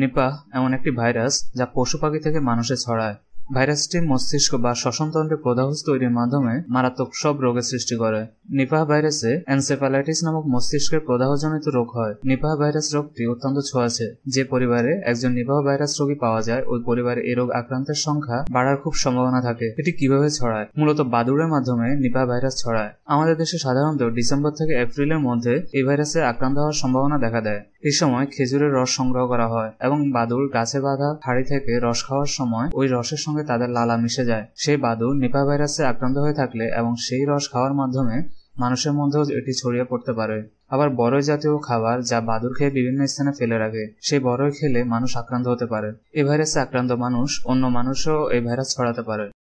নিপা এমন একটি ভাইরাস যা পশু পাখি থেকে মানুষে ছড়ায় ভাইরাসটি মস্তিষ্ক বা শ্বসনতন্ত্রে প্রদাহ তৈরির মাধ্যমে মারাত্মক সব রোগের সৃষ্টি করে নিপাহ ভাইরাসে এনসেফালাইটিস নামক মস্তিষ্কের প্রদাহজনিত রোগ হয় নিপাহ ভাইরাস রোগটি অত্যন্ত ছোঁয়াছে যে পরিবারে একজন নিপাহ ভাইরাস রোগী পাওয়া যায় ওই পরিবারে এই রোগ আক্রান্তের সংখ্যা বাড়ার খুব সম্ভাবনা থাকে এটি কিভাবে ছড়ায় মূলত বাদুড়ের মাধ্যমে নিপাহ ভাইরাস ছড়ায় আমাদের দেশে সাধারণত ডিসেম্বর থেকে এপ্রিলের মধ্যে এই ভাইরাসে আক্রান্ত হওয়ার সম্ভাবনা দেখা দেয় এই সময় খেজুরের রস সংগ্রহ করা হয় এবং বাদুড় গাছে বাঁধা হাড়ি থেকে রস খাওয়ার সময় ওই রসের সঙ্গে সঙ্গে তাদের লালা মিশে যায় সেই বাদুর নিপা ভাইরাসে আক্রান্ত হয়ে থাকলে এবং সেই রস খাওয়ার মাধ্যমে মানুষের মধ্যেও এটি ছড়িয়ে পড়তে পারে আবার বরয় জাতীয় খাবার যা বাদুর খেয়ে বিভিন্ন স্থানে ফেলে রাখে সেই বড়ই খেলে মানুষ আক্রান্ত হতে পারে এ ভাইরাসে আক্রান্ত মানুষ অন্য মানুষও এই ভাইরাস ছড়াতে পারে